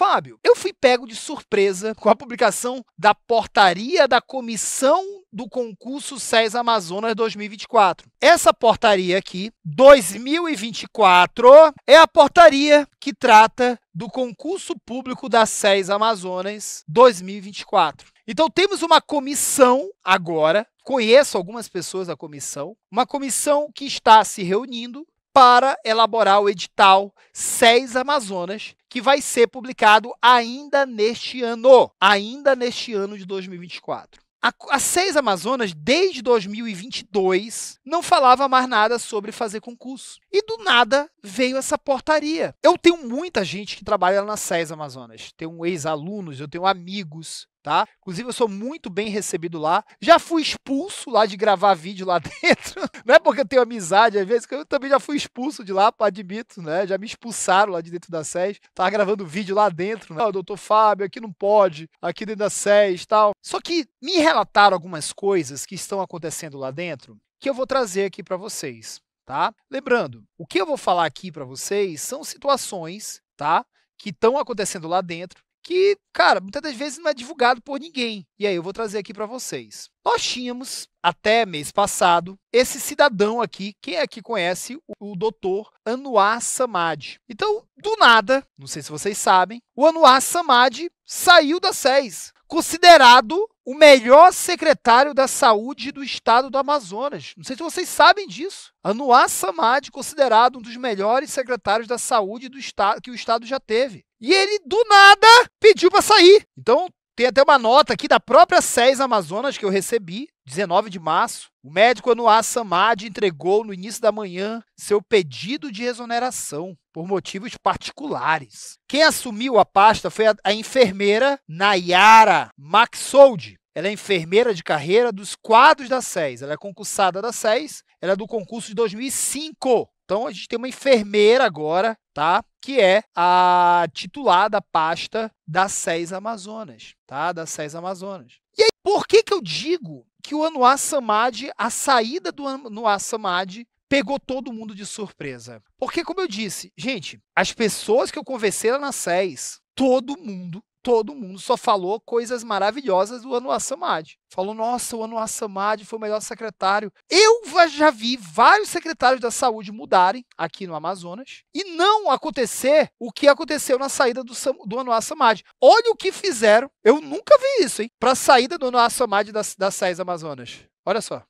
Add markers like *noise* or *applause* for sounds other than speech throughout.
Fábio, eu fui pego de surpresa com a publicação da portaria da comissão do concurso SES Amazonas 2024. Essa portaria aqui, 2024, é a portaria que trata do concurso público da SES Amazonas 2024. Então temos uma comissão agora, conheço algumas pessoas da comissão, uma comissão que está se reunindo para elaborar o edital 6 Amazonas, que vai ser publicado ainda neste ano, ainda neste ano de 2024. A, a Seis Amazonas, desde 2022, não falava mais nada sobre fazer concurso. E do nada veio essa portaria. Eu tenho muita gente que trabalha na Seis Amazonas. Tenho ex-alunos, eu tenho amigos, tá? Inclusive, eu sou muito bem recebido lá. Já fui expulso lá de gravar vídeo lá *laughs* dentro. Não é porque eu tenho amizade, às vezes, que eu também já fui expulso de lá, admito, né? Já me expulsaram lá de dentro da SES. Tava gravando vídeo lá dentro, né? Oh, doutor Fábio, aqui não pode, aqui dentro da SES tal. Só que me relataram algumas coisas que estão acontecendo lá dentro que eu vou trazer aqui para vocês. Tá? Lembrando, o que eu vou falar aqui para vocês são situações tá? que estão acontecendo lá dentro que, cara, muitas das vezes não é divulgado por ninguém. E aí eu vou trazer aqui para vocês. Nós tínhamos, até mês passado, esse cidadão aqui, quem aqui conhece o, doutor Anuar Samad. Então, do nada, não sei se vocês sabem, o Anuar Samad saiu da SES, considerado o melhor secretário da saúde do estado do Amazonas. Não sei se vocês sabem disso. Anuar Samad, considerado um dos melhores secretários da saúde do estado que o estado já teve. E ele do nada pediu para sair. Então, tem até uma nota aqui da própria SES Amazonas que eu recebi, 19 de março. O médico Anuar Samad entregou no início da manhã seu pedido de exoneração por motivos particulares. Quem assumiu a pasta foi a, a enfermeira Nayara Maxold. Ela é enfermeira de carreira dos quadros da SES. Ela é concursada da SES. Ela é do concurso de 2005. Então a gente tem uma enfermeira agora, tá? Que é a titular da pasta da SES Amazonas, tá? Da SES Amazonas. E aí, por que que eu digo que o Anuar Samad, a saída do Anuar Samad pegou todo mundo de surpresa? Porque como eu disse, gente, as pessoas que eu conversei lá na SES, todo mundo todo mundo só falou coisas maravilhosas do Anwar Samad. Falou, nossa, o Anwar Samad foi o melhor secretário. Eu já vi vários secretários da saúde mudarem aqui no Amazonas e não acontecer o que aconteceu na saída do, Sam, do Anwar Samad. Olha o que fizeram. Eu nunca vi isso, hein? Para a saída do Anwar Samad das da SES Amazonas. Olha só.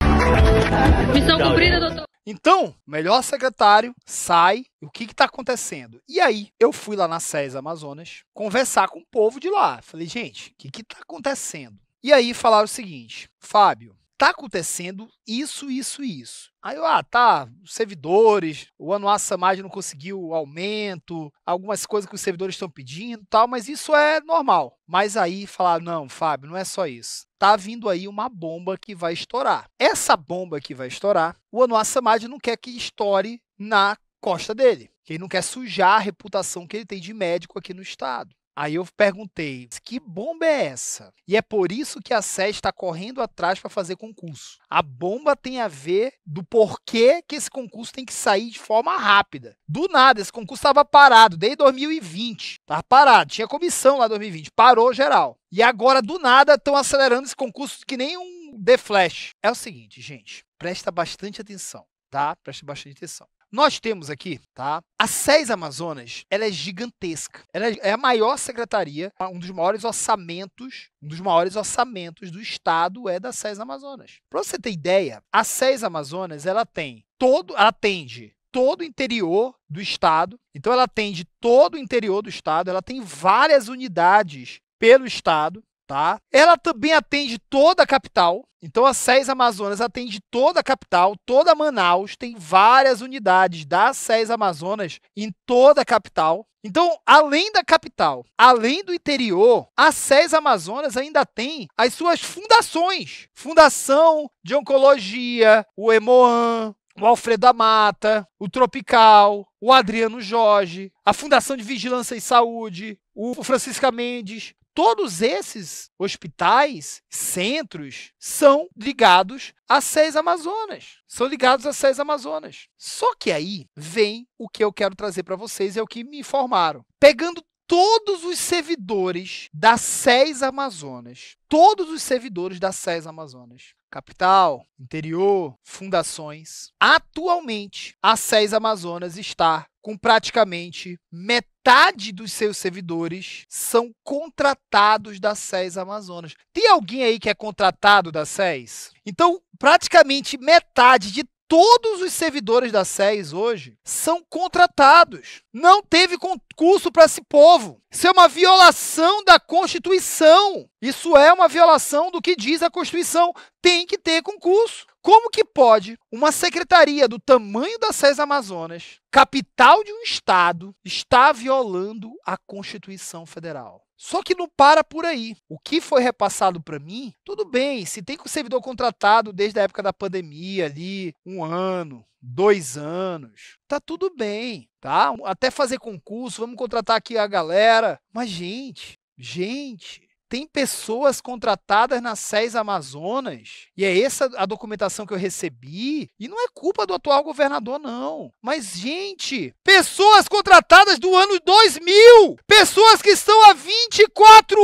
Missão cumprida, doutor. Então, melhor secretário sai. O que está acontecendo? E aí, eu fui lá na SES Amazonas conversar com o povo de lá. Falei, gente, o que está acontecendo? E aí falaram o seguinte: Fábio, tá acontecendo isso, isso e isso. Aí eu, ah, tá, servidores, o ano Samad não conseguiu aumento, algumas coisas que os servidores estão pedindo tal, mas isso é normal. Mas aí falar, não, Fábio, não é só isso. Tá vindo aí uma bomba que vai estourar. Essa bomba que vai estourar, o ano Samad não quer que estoure na costa dele. Ele não quer sujar a reputação que ele tem de médico aqui no estado. Aí eu perguntei: que bomba é essa? E é por isso que a SES está correndo atrás para fazer concurso. A bomba tem a ver do porquê que esse concurso tem que sair de forma rápida. Do nada, esse concurso estava parado desde 2020. Estava parado, tinha comissão lá em 2020, parou geral. E agora, do nada, estão acelerando esse concurso que nem um The Flash. É o seguinte, gente, presta bastante atenção, tá? Presta bastante atenção. Nós temos aqui, tá? A SES Amazonas, ela é gigantesca. Ela é, é a maior secretaria, é um dos maiores orçamentos, um dos maiores orçamentos do estado é da SES Amazonas. Para você ter ideia, a SES Amazonas, ela tem todo, ela atende todo o interior do estado. Então ela atende todo o interior do estado, ela tem várias unidades pelo estado tá? Ela também atende toda a capital. Então a SES Amazonas atende toda a capital, toda Manaus, tem várias unidades da SES Amazonas em toda a capital. Então, além da capital, além do interior, a SES Amazonas ainda tem as suas fundações. Fundação de Oncologia, o Emoan, o Alfredo da Mata, o Tropical, o Adriano Jorge, a Fundação de Vigilância e Saúde, o Francisca Mendes, Todos esses hospitais, centros, são ligados a seis Amazonas. São ligados a seis Amazonas. Só que aí vem o que eu quero trazer para vocês, é o que me informaram. Pegando todos os servidores da SES Amazonas, todos os servidores da SES Amazonas, capital, interior, fundações, atualmente a SES Amazonas está com praticamente metade dos seus servidores são contratados da SES Amazonas. Tem alguém aí que é contratado da SES? Então, praticamente metade de todos os servidores da SES hoje são contratados. Não teve concurso para esse povo. Isso é uma violação da Constituição. Isso é uma violação do que diz a Constituição. Tem que ter concurso. Como que pode uma secretaria do tamanho da SES Amazonas, capital de um estado, estar violando a Constituição Federal? Só que não para por aí. O que foi repassado para mim, tudo bem. Se tem o servidor contratado desde a época da pandemia ali, um ano, dois anos, tá tudo bem, tá? Até fazer concurso, vamos contratar aqui a galera. Mas, gente, gente, tem pessoas contratadas na SES Amazonas, e é essa a documentação que eu recebi, e não é culpa do atual governador, não. Mas, gente, pessoas contratadas do ano 2000! Pessoas que estão há 24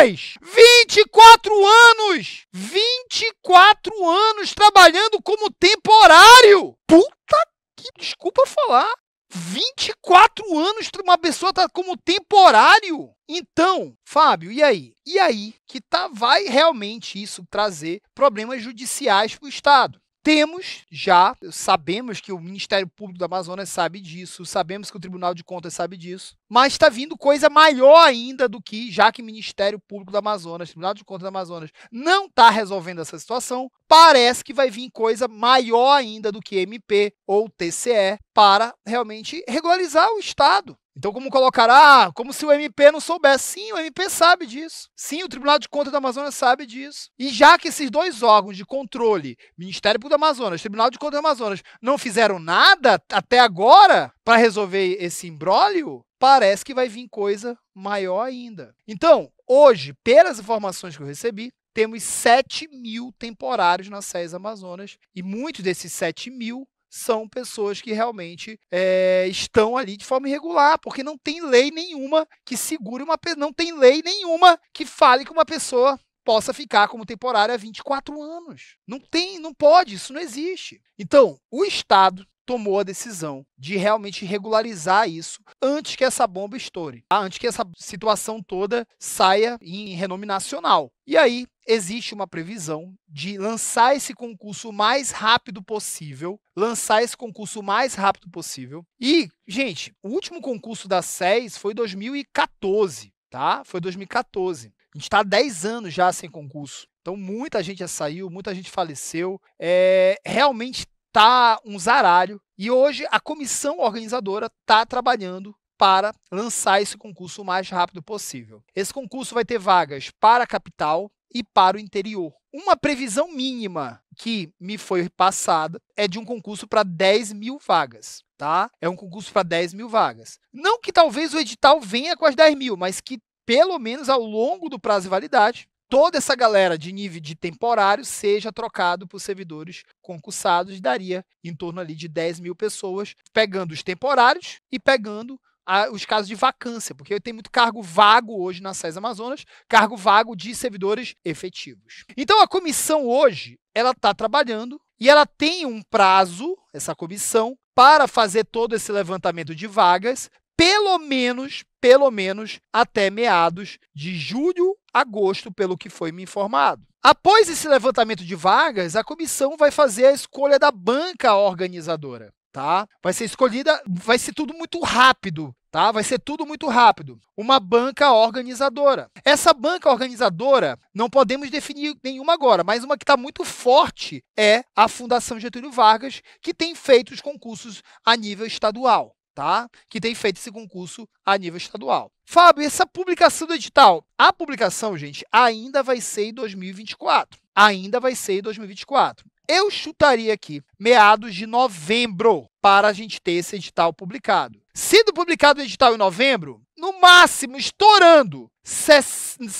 anos! 24 anos! 24 anos trabalhando como temporário! Puta que desculpa falar! 24 anos uma pessoa tá como temporário. Então, Fábio, e aí? E aí que tá, vai realmente isso trazer problemas judiciais para o Estado? Temos já, sabemos que o Ministério Público do Amazonas sabe disso, sabemos que o Tribunal de Contas sabe disso, mas está vindo coisa maior ainda do que, já que o Ministério Público do Amazonas, Tribunal de Contas do Amazonas, não está resolvendo essa situação, parece que vai vir coisa maior ainda do que MP ou TCE para realmente regularizar o Estado. Então, como colocar, ah, como se o MP não soubesse. Sim, o MP sabe disso. Sim, o Tribunal de Contas do Amazonas sabe disso. E já que esses dois órgãos de controle, Ministério Público do Amazonas, Tribunal de Contas do Amazonas, não fizeram nada até agora para resolver esse imbróglio, parece que vai vir coisa maior ainda. Então, hoje, pelas informações que eu recebi, temos 7 mil temporários nas SES Amazonas e muitos desses 7 mil são pessoas que realmente é, estão ali de forma irregular, porque não tem lei nenhuma que segure uma pessoa, não tem lei nenhuma que fale que uma pessoa possa ficar como temporária 24 anos. Não tem, não pode, isso não existe. Então, o Estado tomou a decisão de realmente regularizar isso antes que essa bomba estoure, tá? antes que essa situação toda saia em renome nacional. E aí, existe uma previsão de lançar esse concurso o mais rápido possível, lançar esse concurso o mais rápido possível. E, gente, o último concurso da SES foi 2014, tá? Foi 2014. A gente está há 10 anos já sem concurso. Então, muita gente já saiu, muita gente faleceu. É, realmente tá um zaralho. E hoje a comissão organizadora está trabalhando para lançar esse concurso o mais rápido possível. Esse concurso vai ter vagas para a capital e para o interior. Uma previsão mínima que me foi passada é de um concurso para 10 mil vagas. Tá? É um concurso para 10 mil vagas. Não que talvez o edital venha com as 10 mil, mas que pelo menos ao longo do prazo de validade, toda essa galera de nível de temporário seja trocado por servidores concursados, daria em torno ali de 10 mil pessoas, pegando os temporários e pegando a, os casos de vacância, porque tem muito cargo vago hoje na SES Amazonas, cargo vago de servidores efetivos. Então a comissão hoje, ela está trabalhando e ela tem um prazo, essa comissão, para fazer todo esse levantamento de vagas pelo menos, pelo menos até meados de julho, agosto, pelo que foi me informado. Após esse levantamento de vagas, a comissão vai fazer a escolha da banca organizadora, tá? Vai ser escolhida, vai ser tudo muito rápido, tá? Vai ser tudo muito rápido. Uma banca organizadora. Essa banca organizadora não podemos definir nenhuma agora, mas uma que está muito forte é a Fundação Getúlio Vargas, que tem feito os concursos a nível estadual tá? Que tem feito esse concurso a nível estadual. Fábio, essa publicação do edital, a publicação, gente, ainda vai ser em 2024. Ainda vai ser em 2024. Eu chutaria aqui meados de novembro para a gente ter esse edital publicado. Sendo publicado o edital em novembro, no máximo, estourando 60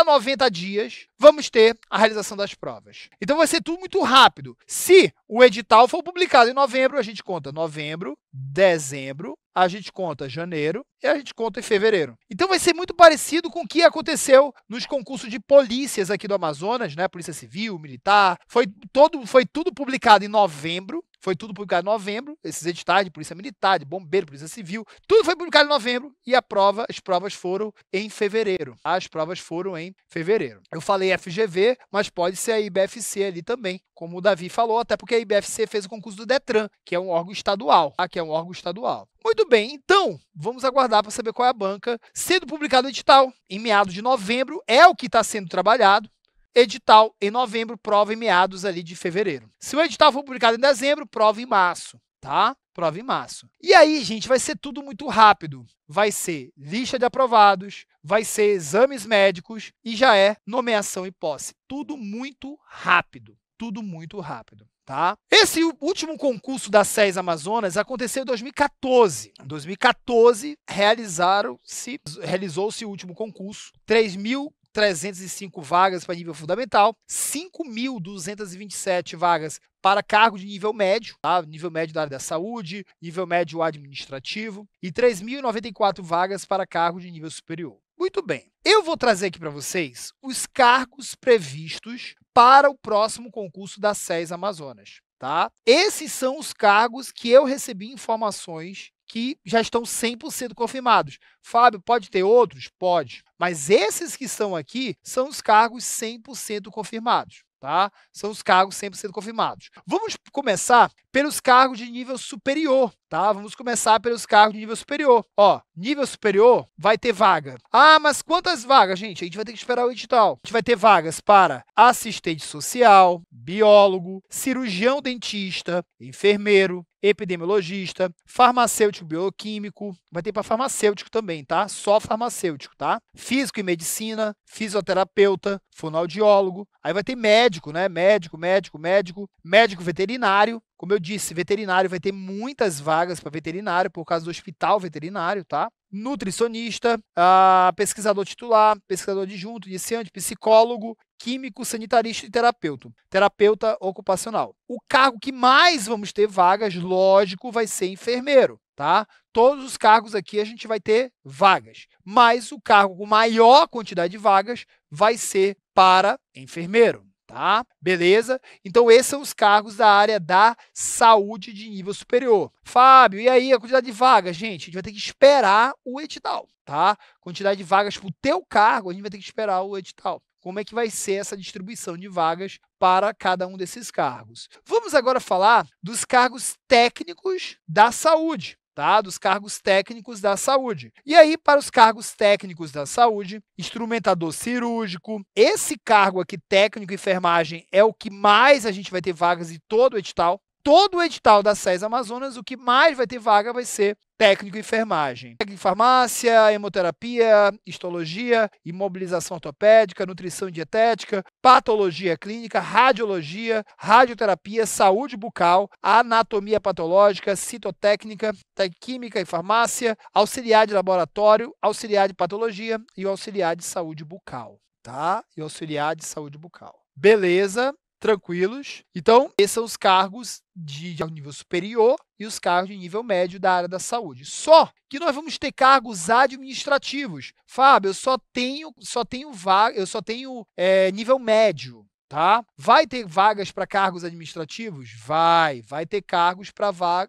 a 90 dias, vamos ter a realização das provas. Então vai ser tudo muito rápido. Se o edital for publicado em novembro, a gente conta novembro, dezembro, a gente conta janeiro e a gente conta em fevereiro. Então vai ser muito parecido com o que aconteceu nos concursos de polícias aqui do Amazonas, né? Polícia Civil, Militar. Foi, todo, foi tudo publicado em novembro foi tudo publicado em novembro, esses editais de Polícia Militar, de Bombeiro, Polícia Civil, tudo foi publicado em novembro e a prova, as provas foram em fevereiro. As provas foram em fevereiro. Eu falei FGV, mas pode ser a IBFC ali também, como o Davi falou, até porque a IBFC fez o concurso do Detran, que é um órgão estadual, tá? que é um órgão estadual. Muito bem, então vamos aguardar para saber qual é a banca. Sendo publicado o edital em meados de novembro, é o que está sendo trabalhado. Edital em novembro, prova em meados ali de fevereiro. Se o edital for publicado em dezembro, prova em março, tá? Prova em março. E aí, gente, vai ser tudo muito rápido. Vai ser lista de aprovados, vai ser exames médicos e já é nomeação e posse. Tudo muito rápido. Tudo muito rápido. Tá? Esse último concurso da SES Amazonas aconteceu em 2014. Em 2014, realizaram-se, realizou-se o último concurso. mil 305 vagas para nível fundamental, 5.227 vagas para cargo de nível médio, tá? nível médio da área da saúde, nível médio administrativo, e 3.094 vagas para cargo de nível superior. Muito bem, eu vou trazer aqui para vocês os cargos previstos para o próximo concurso da SES Amazonas. Tá? Esses são os cargos que eu recebi informações que já estão 100% confirmados. Fábio, pode ter outros? Pode. Mas esses que estão aqui são os cargos 100% confirmados. Tá? São os cargos 100% confirmados. Vamos começar pelos cargos de nível superior, Tá? Vamos começar pelos cargos de nível superior. Ó, nível superior vai ter vaga. Ah, mas quantas vagas, gente? A gente vai ter que esperar o edital. A gente vai ter vagas para assistente social, biólogo, cirurgião dentista, enfermeiro, epidemiologista, farmacêutico bioquímico, vai ter para farmacêutico também, tá? Só farmacêutico, tá? Físico e medicina, fisioterapeuta, fonoaudiólogo, aí vai ter médico, né? Médico, médico, médico, médico veterinário, como eu disse, veterinário vai ter muitas vagas para veterinário por causa do hospital veterinário, tá? Nutricionista, uh, pesquisador titular, pesquisador adjunto, iniciante, psicólogo, químico, sanitarista e terapeuta, terapeuta ocupacional. O cargo que mais vamos ter vagas, lógico, vai ser enfermeiro, tá? Todos os cargos aqui a gente vai ter vagas, mas o cargo com maior quantidade de vagas vai ser para enfermeiro tá? Beleza? Então, esses são os cargos da área da saúde de nível superior. Fábio, e aí a quantidade de vagas, gente? A gente vai ter que esperar o edital, tá? Quantidade de vagas para o teu cargo, a gente vai ter que esperar o edital. Como é que vai ser essa distribuição de vagas para cada um desses cargos? Vamos agora falar dos cargos técnicos da saúde tá? Dos cargos técnicos da saúde. E aí, para os cargos técnicos da saúde, instrumentador cirúrgico, esse cargo aqui, técnico enfermagem, é o que mais a gente vai ter vagas em todo o edital, todo o edital da SES Amazonas, o que mais vai ter vaga vai ser técnico em enfermagem. Técnico em farmácia, hemoterapia, histologia, imobilização ortopédica, nutrição e dietética, patologia clínica, radiologia, radioterapia, saúde bucal, anatomia patológica, citotécnica, química e farmácia, auxiliar de laboratório, auxiliar de patologia e auxiliar de saúde bucal, tá? E auxiliar de saúde bucal. Beleza, tranquilos. Então, esses são os cargos de, de nível superior e os cargos de nível médio da área da saúde. Só que nós vamos ter cargos administrativos. Fábio, eu só tenho, só tenho vaga, eu só tenho é, nível médio. Tá? Vai ter vagas para cargos administrativos? Vai. Vai ter cargos para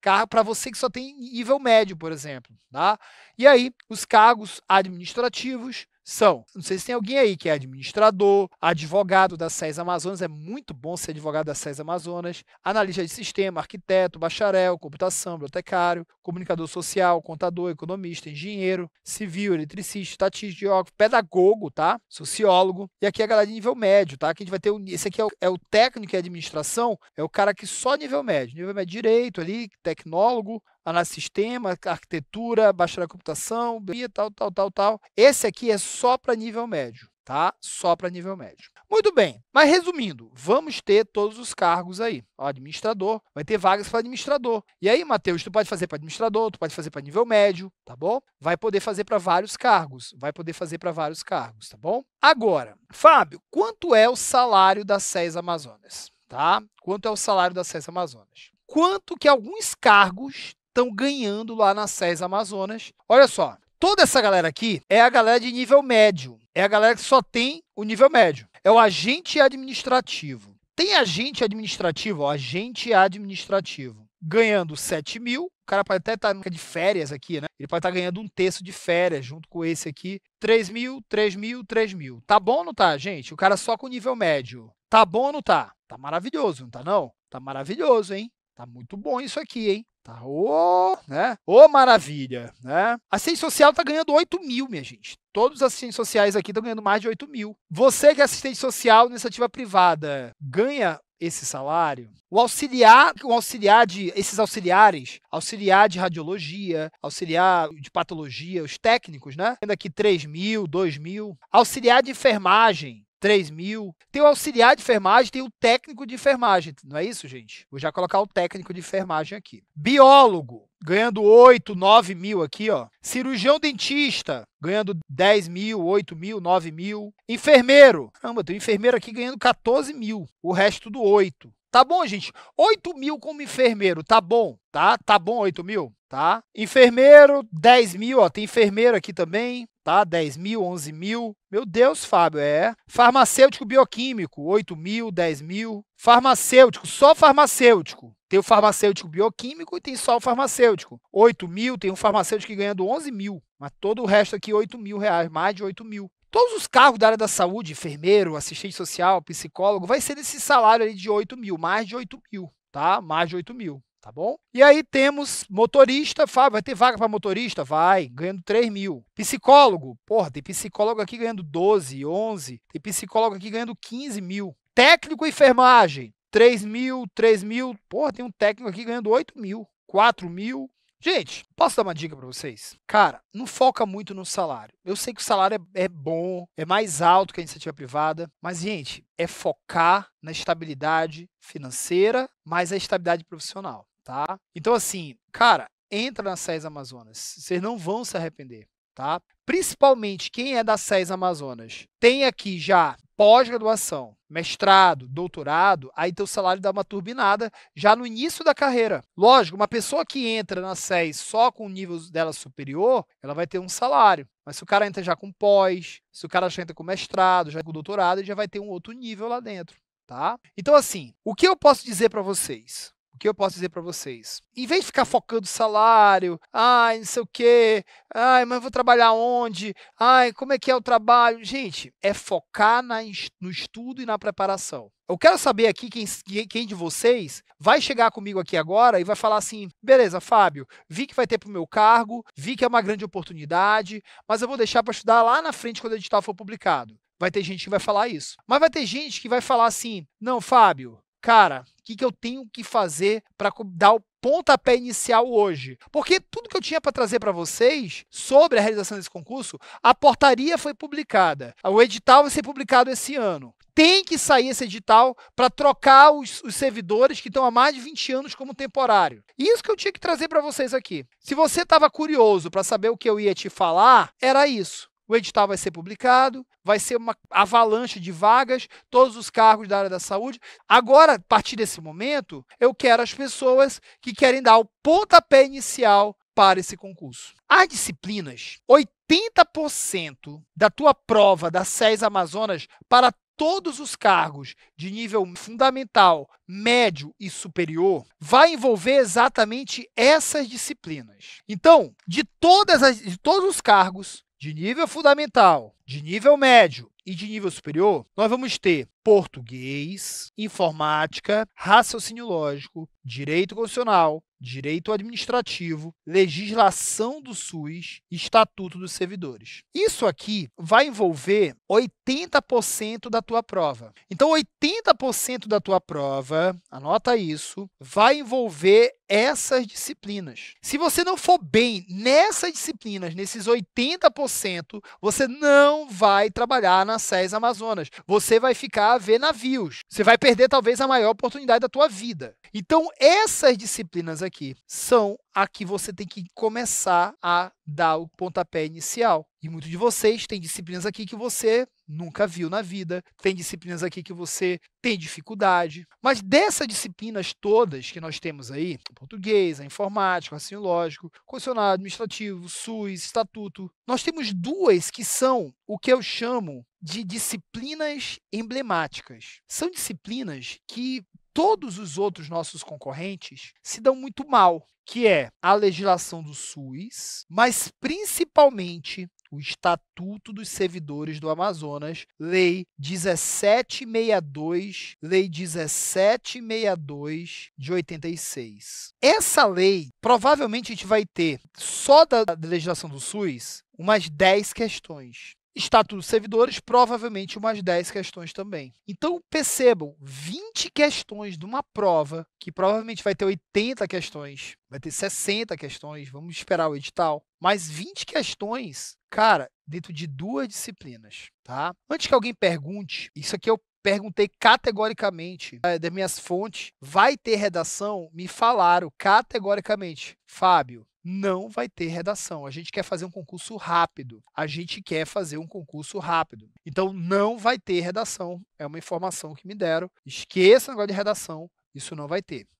cargo para você que só tem nível médio, por exemplo. Tá? E aí, os cargos administrativos são, não sei se tem alguém aí que é administrador, advogado da SES Amazonas, é muito bom ser advogado da SES Amazonas, analista de sistema, arquiteto, bacharel, computação, bibliotecário, comunicador social, contador, economista, engenheiro, civil, eletricista, estatista, geógrafo, pedagogo, tá? Sociólogo. E aqui é a galera de nível médio, tá? Que a gente vai ter, esse aqui é o, é o técnico e administração, é o cara que só nível médio, nível médio direito ali, tecnólogo, análise de sistema, arquitetura, bacharel em computação, e tal, tal, tal, tal. Esse aqui é só para nível médio, tá? Só para nível médio. Muito bem, mas resumindo, vamos ter todos os cargos aí. Ó, administrador, vai ter vagas para administrador. E aí, Matheus, tu pode fazer para administrador, tu pode fazer para nível médio, tá bom? Vai poder fazer para vários cargos, vai poder fazer para vários cargos, tá bom? Agora, Fábio, quanto é o salário da SES Amazonas? Tá? Quanto é o salário da SES Amazonas? Quanto que alguns cargos estão ganhando lá na SES Amazonas. Olha só, toda essa galera aqui é a galera de nível médio. É a galera que só tem o nível médio. É o agente administrativo. Tem agente administrativo, ó, agente administrativo, ganhando 7 mil. O cara pode até estar tá de férias aqui, né? Ele pode estar tá ganhando um terço de férias junto com esse aqui. 3 mil, 3 mil, 3 mil. Tá bom ou não tá, gente? O cara só com nível médio. Tá bom ou não tá? Tá maravilhoso, não tá não? Tá maravilhoso, hein? Tá muito bom isso aqui, hein? Tá, ô, né? Ô, maravilha, né? Assistente social tá ganhando 8 mil, minha gente. Todos os assistentes sociais aqui estão ganhando mais de 8 mil. Você que é assistente social, iniciativa privada, ganha esse salário? O auxiliar, o auxiliar de, esses auxiliares, auxiliar de radiologia, auxiliar de patologia, os técnicos, né? Tendo aqui 3 mil, 2 mil. Auxiliar de enfermagem, 3 mil. Tem o auxiliar de enfermagem, tem o técnico de enfermagem, não é isso, gente? Vou já colocar o técnico de enfermagem aqui. Biólogo, ganhando 8, 9 mil aqui, ó. Cirurgião dentista, ganhando 10 mil, 8 mil, 9 mil. Enfermeiro, caramba, tem um enfermeiro aqui ganhando 14 mil, o resto do 8. Tá bom, gente? 8 mil como enfermeiro, tá bom, tá? Tá bom 8 mil, tá? Enfermeiro, 10 mil, ó, tem enfermeiro aqui também tá? 10 mil, 11 mil. Meu Deus, Fábio, é. Farmacêutico bioquímico, 8 mil, 10 mil. Farmacêutico, só farmacêutico. Tem o farmacêutico bioquímico e tem só o farmacêutico. 8 mil, tem um farmacêutico que ganhando 11 mil. Mas todo o resto aqui, 8 mil reais, mais de 8 mil. Todos os cargos da área da saúde, enfermeiro, assistente social, psicólogo, vai ser nesse salário ali de 8 mil, mais de 8 mil, tá? Mais de 8 mil tá bom? E aí temos motorista, Fábio, vai ter vaga para motorista? Vai, ganhando 3 mil. Psicólogo, porra, tem psicólogo aqui ganhando 12, 11, tem psicólogo aqui ganhando 15 mil. Técnico enfermagem, 3 mil, 3 mil, porra, tem um técnico aqui ganhando 8 mil, 4 mil, Gente, posso dar uma dica para vocês? Cara, não foca muito no salário. Eu sei que o salário é, é, bom, é mais alto que a iniciativa privada, mas, gente, é focar na estabilidade financeira mais a estabilidade profissional tá? Então, assim, cara, entra na SES Amazonas. Vocês não vão se arrepender, tá? Principalmente quem é da SES Amazonas. Tem aqui já pós-graduação, mestrado, doutorado, aí teu salário dá uma turbinada já no início da carreira. Lógico, uma pessoa que entra na SES só com o nível dela superior, ela vai ter um salário. Mas se o cara entra já com pós, se o cara já entra com mestrado, já com doutorado, ele já vai ter um outro nível lá dentro, tá? Então assim, o que eu posso dizer para vocês? O que eu posso dizer para vocês? Em vez de ficar focando salário, ai, não sei o quê, ai, mas vou trabalhar onde? Ai, como é que é o trabalho? Gente, é focar na, no estudo e na preparação. Eu quero saber aqui quem, quem de vocês vai chegar comigo aqui agora e vai falar assim: beleza, Fábio, vi que vai ter para o meu cargo, vi que é uma grande oportunidade, mas eu vou deixar para estudar lá na frente quando o edital for publicado. Vai ter gente que vai falar isso. Mas vai ter gente que vai falar assim: não, Fábio, cara, o que, que eu tenho que fazer para dar o pontapé inicial hoje. Porque tudo que eu tinha para trazer para vocês sobre a realização desse concurso, a portaria foi publicada. O edital vai ser publicado esse ano. Tem que sair esse edital para trocar os, os, servidores que estão há mais de 20 anos como temporário. Isso que eu tinha que trazer para vocês aqui. Se você estava curioso para saber o que eu ia te falar, era isso o edital vai ser publicado, vai ser uma avalanche de vagas, todos os cargos da área da saúde. Agora, a partir desse momento, eu quero as pessoas que querem dar o pontapé inicial para esse concurso. As disciplinas, 80% da tua prova da SES Amazonas para todos os cargos de nível fundamental, médio e superior, vai envolver exatamente essas disciplinas. Então, de, todas as, de todos os cargos, de nível fundamental, de nível médio e de nível superior, nós vamos ter português, informática, raciocínio lógico, direito constitucional, direito administrativo, legislação do SUS, estatuto dos servidores. Isso aqui vai envolver 80% da tua prova. Então 80% da tua prova, anota isso, vai envolver essas disciplinas. Se você não for bem nessas disciplinas, nesses 80%, você não vai trabalhar na SES Amazonas. Você vai ficar ver navios. Você vai perder talvez a maior oportunidade da tua vida. Então, essas disciplinas aqui são a que você tem que começar a dar o pontapé inicial. E muitos de vocês têm disciplinas aqui que você nunca viu na vida, tem disciplinas aqui que você tem dificuldade. Mas dessas disciplinas todas que nós temos aí, português, informática, raciocínio lógico, funcionário administrativo, SUS, estatuto, nós temos duas que são o que eu chamo de disciplinas emblemáticas. São disciplinas que todos os outros nossos concorrentes se dão muito mal, que é a legislação do SUS, mas principalmente o Estatuto dos Servidores do Amazonas, Lei 1762, Lei 1762 de 86. Essa lei, provavelmente a gente vai ter só da legislação do SUS umas 10 questões. Estatuto dos servidores, provavelmente umas 10 questões também. Então, percebam, 20 questões de uma prova, que provavelmente vai ter 80 questões, vai ter 60 questões, vamos esperar o edital, mas 20 questões, cara, dentro de duas disciplinas, tá? Antes que alguém pergunte, isso aqui eu perguntei categoricamente é, das minhas fontes, vai ter redação? Me falaram categoricamente, Fábio, não vai ter redação. A gente quer fazer um concurso rápido. A gente quer fazer um concurso rápido. Então não vai ter redação. É uma informação que me deram. Esqueça o negócio de redação. Isso não vai ter.